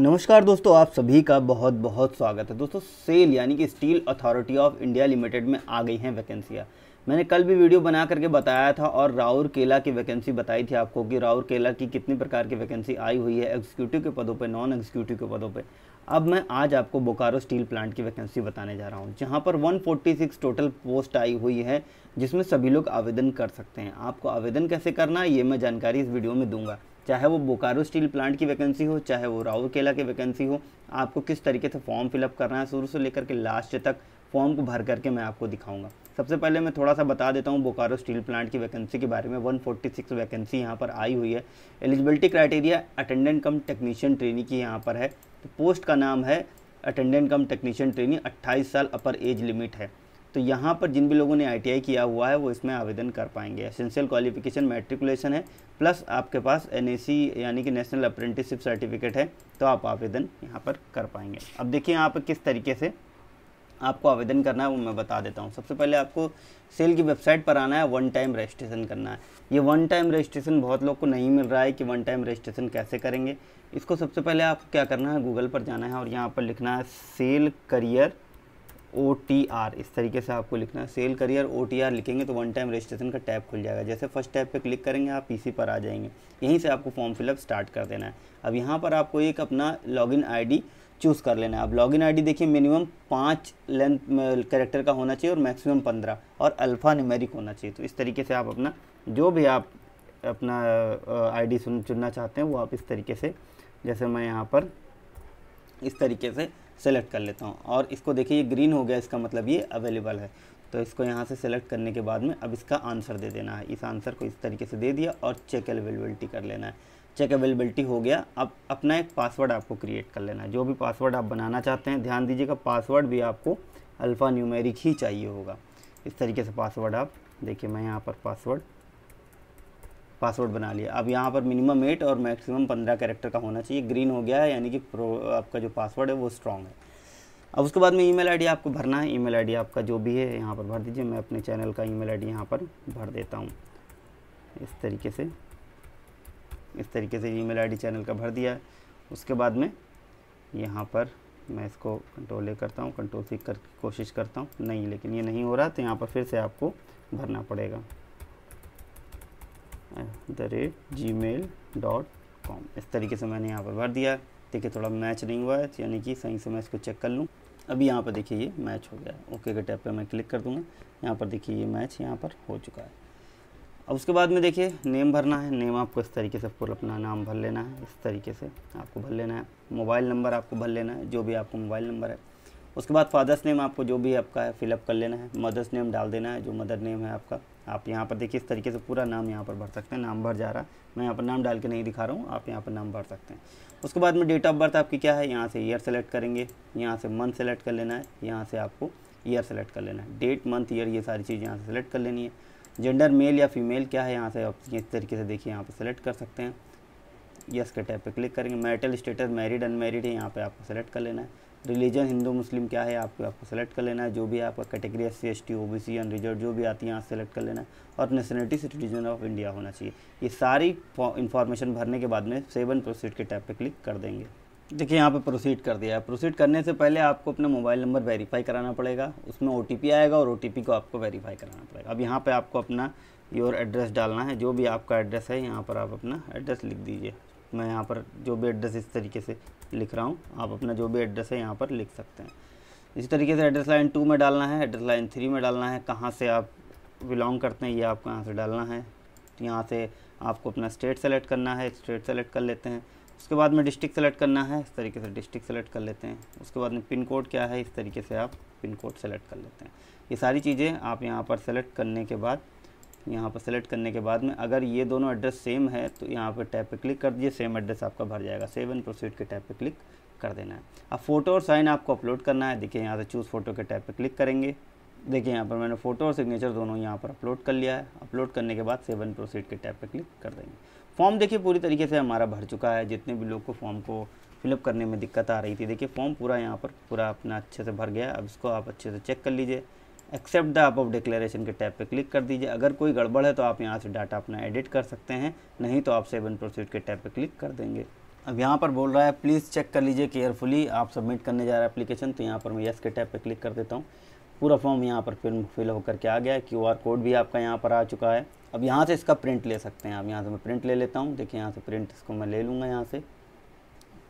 नमस्कार दोस्तों आप सभी का बहुत बहुत स्वागत है दोस्तों सेल यानी कि steel authority of India limited में आ गई हैं वैकेंसियाँ मैंने कल भी वीडियो बना करके बताया था और राउर केला की वैकेंसी बताई थी आपको कि राउरकेला की कितनी प्रकार की वैकेंसी आई हुई है एग्जीक्यूटिव के पदों पर नॉन एग्जीक्यूटिव के पदों पर अब मैं आज आपको बोकारो स्टील प्लांट की वैकेंसी बताने जा रहा हूँ जहाँ पर वन टोटल पोस्ट आई हुई है जिसमें सभी लोग आवेदन कर सकते हैं आपको आवेदन कैसे करना है ये मैं जानकारी इस वीडियो में दूंगा चाहे वो बोकारो स्टील प्लांट की वैकेंसी हो चाहे वो राउरकेला की वैकेंसी हो आपको किस तरीके से फॉर्म फिलअप करना है शुरू से लेकर के लास्ट तक फॉर्म को भर करके मैं आपको दिखाऊंगा सबसे पहले मैं थोड़ा सा बता देता हूँ बोकारो स्टील प्लांट की वैकेंसी के बारे में 146 वैकेंसी यहाँ पर आई हुई है eligibility criteria attendant cum technician trainee की यहाँ पर है तो पोस्ट का नाम है अटेंडेंट कम टेक्नीशियन ट्रेनी अट्ठाईस साल अपर एज लिमिट है तो यहाँ पर जिन भी लोगों ने आई किया हुआ है वो इसमें आवेदन कर पाएंगे एसेंशियल क्वालिफिकेशन मेट्रिकुलेशन है प्लस आपके पास एन यानी कि नेशनल अप्रेंटिसशिप सर्टिफिकेट है तो आप आवेदन यहाँ पर कर पाएंगे अब देखिए आप किस तरीके से आपको आवेदन करना है वो मैं बता देता हूँ सबसे पहले आपको सेल की वेबसाइट पर आना है वन टाइम रजिस्ट्रेशन करना है ये वन टाइम रजिस्ट्रेशन बहुत लोग को नहीं मिल रहा है कि वन टाइम रजिस्ट्रेशन कैसे करेंगे इसको सबसे पहले आपको क्या करना है गूगल पर जाना है और यहाँ पर लिखना है SAIL career O T R इस तरीके से आपको लिखना है SAIL career O T R लिखेंगे तो वन टाइम रजिस्ट्रेशन का टैब खुल जाएगा जैसे फर्स्ट टैब पे क्लिक करेंगे आप पीसी पर आ जाएंगे यहीं से आपको फॉर्म फिलअप स्टार्ट कर देना है अब यहाँ पर आपको एक अपना लॉगिन आईडी चूज़ कर लेना है अब लॉगिन आईडी देखिए मिनिमम पाँच लेंथ करेक्टर का होना चाहिए और मैक्सिमम पंद्रह और अल्फ़ा न्यूमेरिक होना चाहिए तो इस तरीके से आप अपना जो भी आप अपना आई सुन चुनना चाहते हैं वो आप इस तरीके से जैसे मैं यहाँ पर इस तरीके से सेलेक्ट कर लेता हूँ और इसको देखिए ये ग्रीन हो गया इसका मतलब ये अवेलेबल है तो इसको यहाँ से सेलेक्ट करने के बाद में अब इसका आंसर दे देना है इस आंसर को इस तरीके से दे दिया और चेक अवेलेबिलिटी कर लेना है चेक अवेलेबिलिटी हो गया अब अपना एक पासवर्ड आपको क्रिएट कर लेना है जो भी पासवर्ड आप बनाना चाहते हैं ध्यान दीजिएगा पासवर्ड भी आपको अल्फ़ा न्यूमेरिक ही चाहिए होगा इस तरीके से पासवर्ड आप देखिए मैं यहाँ पर पासवर्ड पासवर्ड बना लिया अब यहाँ पर मिनिमम एट और मैक्सिमम पंद्रह कैरेक्टर का होना चाहिए ग्रीन हो गया है यानी कि आपका जो पासवर्ड है वो स्ट्रॉन्ग है अब उसके बाद में ईमेल आईडी आपको भरना है ईमेल आईडी आपका जो भी है यहाँ पर भर दीजिए मैं अपने चैनल का ईमेल आईडी यहाँ पर भर देता हूँ इस तरीके से इस तरीके से ईमेल आईडी चैनल का भर दिया है उसके बाद में यहाँ पर मैं इसको कंट्रोल ले करता हूँ कंट्रोल सीख कर कोशिश करता हूँ नहीं लेकिन ये नहीं हो रहा तो यहाँ पर फिर से आपको भरना पड़ेगा the rate Gmail dot com इस तरीके से मैंने यहाँ पर भर दिया है देखिए थोड़ा मैच नहीं हुआ है तो यानी कि सही से मैं इसको चेक कर लूँ अभी यहाँ पर देखिए ये मैच हो गया है ओके के टैप पर मैं क्लिक कर दूँगा यहाँ पर देखिए ये मैच यहाँ पर हो चुका है अब उसके बाद में देखिए नेम भरना है नेम आपको इस तरीके से पूरा अपना नाम भर लेना है इस तरीके से आपको भर लेना है मोबाइल नंबर आपको भर लेना है जो भी आपको मोबाइल नंबर है उसके बाद फादर्स नेम आपको जो भी आपका है फिलअप कर लेना है मदर्स नेम डाल देना है जो मदर नेम है आपका आप यहाँ पर देखिए इस तरीके से पूरा नाम यहाँ पर भर सकते हैं नाम भर जा रहा है मैं यहाँ पर नाम डाल के नहीं दिखा रहा हूँ आप यहाँ पर नाम भर सकते हैं उसके बाद में डेट ऑफ बर्थ आपकी क्या है यहाँ से ईयर सेलेक्ट करेंगे यहाँ से मंथ सेलेक्ट कर लेना है यहाँ से आपको ईयर सेलेक्ट कर लेना है डेट मंथ ईयर ये सारी चीज़ यहाँ सेलेक्ट कर लेनी है जेंडर मेल या फीमेल क्या है यहाँ से आप इस तरीके से देखिए यहाँ पर सेलेक्ट कर सकते हैं यस के टैप पर क्लिक करेंगे मैरिटल स्टेटस मैरिड अनमेरिड है यहाँ पर आपको सेलेक्ट कर लेना है रिलीजन हिंदू मुस्लिम क्या है आपको आपको सेलेक्ट कर लेना है जो भी आपका category S C S T O B C unreserved जो भी आती है यहाँ सेलेक्ट कर लेना है और नेशनलिटी सिटीजन ऑफ इंडिया होना चाहिए ये सारी इन्फॉर्मेशन भरने के बाद में सेवन प्रोसीड के टैप पर क्लिक कर देंगे देखिए यहाँ पे प्रोसीड कर दिया है प्रोसीड करने से पहले आपको अपना मोबाइल नंबर वेरीफाई कराना पड़ेगा उसमें ओ आएगा और ओ को आपको वेरीफाई कराना पड़ेगा अब यहाँ पर आपको अपना योर एड्रेस डालना है जो भी आपका एड्रेस है यहाँ पर आप अपना एड्रेस लिख दीजिए मैं यहाँ पर जो भी एड्रेस इस तरीके से लिख रहा हूँ आप अपना जो भी एड्रेस है यहाँ पर लिख सकते हैं इसी तरीके से एड्रेस लाइन टू में डालना है एड्रेस लाइन थ्री में डालना है कहाँ से आप बिलोंग करते हैं ये आपको यहाँ से डालना है यहाँ से आपको अपना स्टेट सेलेक्ट करना है स्टेट सेलेक्ट कर लेते हैं उसके बाद में डिस्ट्रिक्ट सेलेक्ट करना है इस तरीके से डिस्ट्रिक्ट सेलेक्ट कर लेते हैं उसके बाद में पिन कोड क्या है इस तरीके से आप पिन कोड सेलेक्ट कर लेते हैं ये सारी चीज़ें आप यहाँ पर सेलेक्ट करने के बाद यहाँ पर सेलेक्ट करने के बाद में अगर ये दोनों एड्रेस सेम है तो यहाँ पर टैप पर क्लिक कर दीजिए सेम एड्रेस आपका भर जाएगा सेव एंड प्रोसीड के टैप पर क्लिक कर देना है अब फ़ोटो और साइन आपको अपलोड करना है देखिए यहाँ से चूज़ फ़ोटो के टैप पर क्लिक करेंगे देखिए यहाँ पर मैंने फ़ोटो और सिग्नेचर दोनों यहाँ पर अपलोड कर लिया है अपलोड करने के बाद सेवन प्रोसीड के टैप पर क्लिक कर देंगे फॉर्म देखिए पूरी तरीके से हमारा भर चुका है जितने भी लोग को फॉर्म को फिलअप करने में दिक्कत आ रही थी देखिए फॉर्म पूरा यहाँ पर पूरा अपना अच्छे से भर गया अब इसको आप अच्छे से चेक कर लीजिए accept the up of declaration के टैब पे क्लिक कर दीजिए अगर कोई गड़बड़ है तो आप यहाँ से डाटा अपना एडिट कर सकते हैं नहीं तो आप सेवन प्रोसीड के टैब पे क्लिक कर देंगे अब यहाँ पर बोल रहा है प्लीज़ चेक कर लीजिए केयरफुली आप सबमिट करने जा रहे हैं एप्लीकेशन तो यहाँ पर मैं येस के टैब पर क्लिक कर देता हूँ पूरा फॉर्म यहाँ पर फिल्म फिल होकर के आ गया है क्यू कोड भी आपका यहाँ पर आ चुका है अब यहाँ से इसका प्रिंट ले सकते हैं आप यहाँ से मैं प्रिंट ले लेता हूँ देखिए यहाँ से प्रिंट इसको मैं ले लूँगा यहाँ से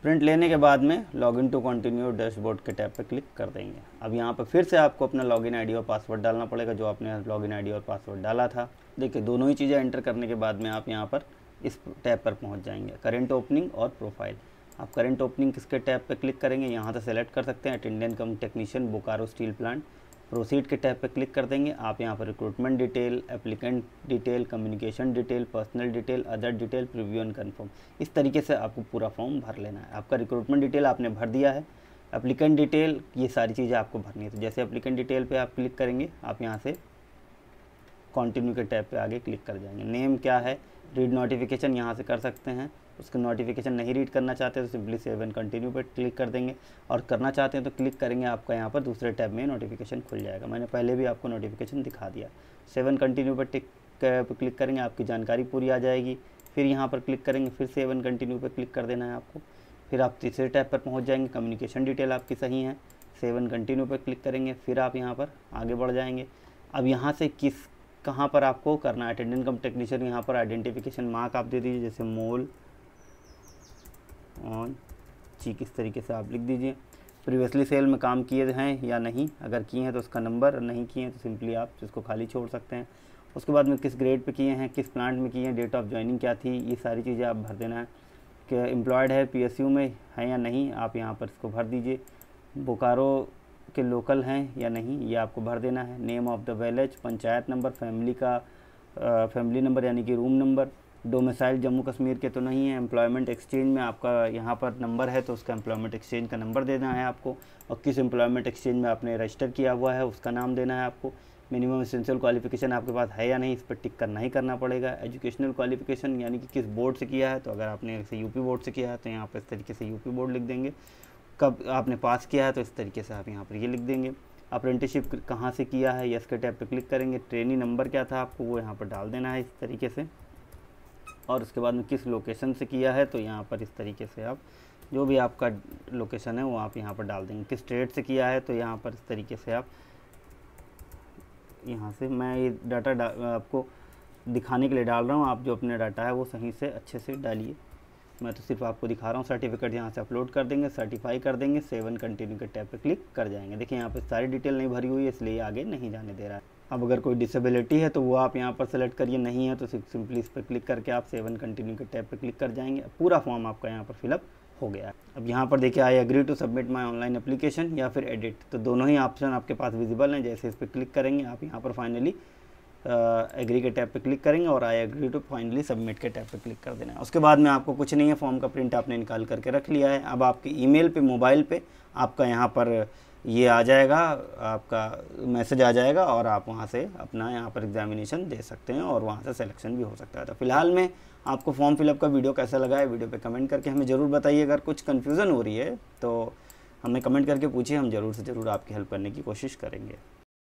प्रिंट लेने के बाद में लॉगिन टू कंटिन्यू डैशबोर्ड के टैब पर क्लिक कर देंगे अब यहाँ पर फिर से आपको अपना लॉग इन और पासवर्ड डालना पड़ेगा जो आपने लॉगिन इन और पासवर्ड डाला था देखिए दोनों ही चीज़ें एंटर करने के बाद में आप यहाँ पर इस टैब पर पहुँच जाएंगे करेंट ओपनिंग और प्रोफाइल आप करेंट ओपनिंग किसके टैब पर क्लिक करेंगे यहाँ से सेलेक्ट कर सकते हैं attendant cum technician Bokaro steel plant proceed के टैब पर क्लिक कर देंगे आप यहाँ पर recruitment detail applicant detail communication detail personal detail other detail preview and confirm इस तरीके से आपको पूरा फॉर्म भर लेना है आपका रिक्रूटमेंट डिटेल आपने भर दिया है एप्लीकेंट डिटेल ये सारी चीज़ें आपको भरनी है तो जैसे एप्लीकेंट डिटेल पे आप क्लिक करेंगे आप यहाँ से कंटिन्यू के टैब पे आगे क्लिक कर जाएंगे नेम क्या है रीड नोटिफिकेशन यहाँ से कर सकते हैं उसके नोटिफिकेशन नहीं रीड करना चाहते तो सिंपली सेव एंड कंटिन्यू पर क्लिक कर देंगे और करना चाहते हैं तो क्लिक करेंगे आपका यहाँ पर दूसरे टैब में नोटिफिकेशन खुल जाएगा मैंने पहले भी आपको नोटिफिकेशन दिखा दिया सेवन कंटिन्यू पर टिक पर क्लिक करेंगे आपकी जानकारी पूरी आ जाएगी फिर यहाँ पर क्लिक करेंगे फिर सेवन कंटिन्यू पर क्लिक कर देना है आपको फिर आप तीसरे टैब पर पहुँच जाएंगे कम्युनिकेशन डिटेल आपकी सही है सेवन कंटिन्यू पर क्लिक करेंगे फिर आप यहाँ पर आगे बढ़ जाएंगे अब यहाँ से किस कहाँ पर आपको करना है अटेंडेंट कम टेक्नीशियन यहाँ पर आइडेंटिफिकेशन मार्क आप दे दीजिए जैसे मोल ऑन ची किस तरीके से आप लिख दीजिए प्रीवियसली सेल में काम किए हैं या नहीं अगर किए हैं तो उसका नंबर नहीं किए हैं तो सिंपली आप जिसको खाली छोड़ सकते हैं उसके बाद में किस ग्रेड पे किए हैं किस प्लांट में किए हैं डेट ऑफ ज्वाइनिंग क्या थी ये सारी चीज़ें आप भर देना है कि एम्प्लॉयड है पीएसयू में है या नहीं आप यहाँ पर इसको भर दीजिए बोकारो के लोकल हैं या नहीं ये आपको भर देना है name of the village panchayat number family का फैमिली नंबर यानी कि room number domicile Jammu Kashmir के तो नहीं है एम्प्लॉयमेंट एक्सचेंज में आपका यहाँ पर नंबर है तो उसका एम्प्लॉयमेंट एक्सचेंज का नंबर देना है आपको और किस एम्प्लॉयमेंट एक्सचेंज में आपने रजिस्टर किया हुआ है उसका नाम देना है आपको मिनिमम एसेंशियल क्वालिफिकेशन आपके पास है या नहीं इस पर टिक करना ही करना पड़ेगा एजुकेशनल क्वालिफिकेशन यानी कि किस बोर्ड से किया है तो अगर आपने से यूपी बोर्ड से किया है तो यहाँ पर इस तरीके से यूपी बोर्ड लिख देंगे कब आपने पास किया है तो इस तरीके से आप यहाँ पर ये लिख देंगे अप्रेंटिसशिप कहाँ से किया है यस के टैप पर क्लिक करेंगे ट्रेनी नंबर क्या था आपको वो यहाँ पर डाल देना है इस तरीके से और उसके बाद में किस लोकेशन से किया है तो यहाँ पर इस तरीके से आप जो भी आपका लोकेशन है वो आप यहाँ पर डाल देंगे किस स्टेट से किया है तो यहाँ पर इस तरीके से आप यहाँ से मैं ये डाटा डा, आपको दिखाने के लिए डाल रहा हूँ आप जो अपना डाटा है वो सही से अच्छे से डालिए मैं तो सिर्फ आपको दिखा रहा हूँ सर्टिफिकेट यहाँ से अपलोड कर देंगे सर्टिफाई कर देंगे सेवन कंटिन्यू के टैप पर क्लिक कर जाएंगे देखिए यहाँ पर सारी डिटेल नहीं भरी हुई है इसलिए आगे नहीं जाने दे रहा है अब अगर कोई डिसेबिलिटी है तो वो आप यहाँ पर सेलेक्ट करिए नहीं है तो सिंपली इस पर क्लिक करके आप सेवन कंटिन्यू के टैब पर क्लिक कर जाएंगे पूरा फॉर्म आपका यहाँ पर फिलअप हो गया अब यहाँ पर देखिए I agree to submit my online application या फिर एडिट तो दोनों ही ऑप्शन आपके पास विजिबल हैं जैसे इस पर क्लिक करेंगे आप यहाँ पर फाइनली एग्री के टैप पे क्लिक करेंगे और I agree to finally submit के टैप पे क्लिक कर देना है उसके बाद में आपको कुछ नहीं है फॉर्म का प्रिंट आपने निकाल करके रख लिया है अब आपके ईमेल पे मोबाइल पे आपका यहाँ पर ये आ जाएगा आपका मैसेज आ जाएगा और आप वहाँ से अपना यहाँ पर एग्जामिनेशन दे सकते हैं और वहाँ से सिलेक्शन भी हो सकता है तो फिलहाल में आपको फॉर्म फिलअप का वीडियो कैसा लगा है वीडियो पे कमेंट करके हमें ज़रूर बताइए अगर कुछ कन्फ्यूज़न हो रही है तो हमें कमेंट करके पूछिए हम ज़रूर से ज़रूर आपकी हेल्प करने की कोशिश करेंगे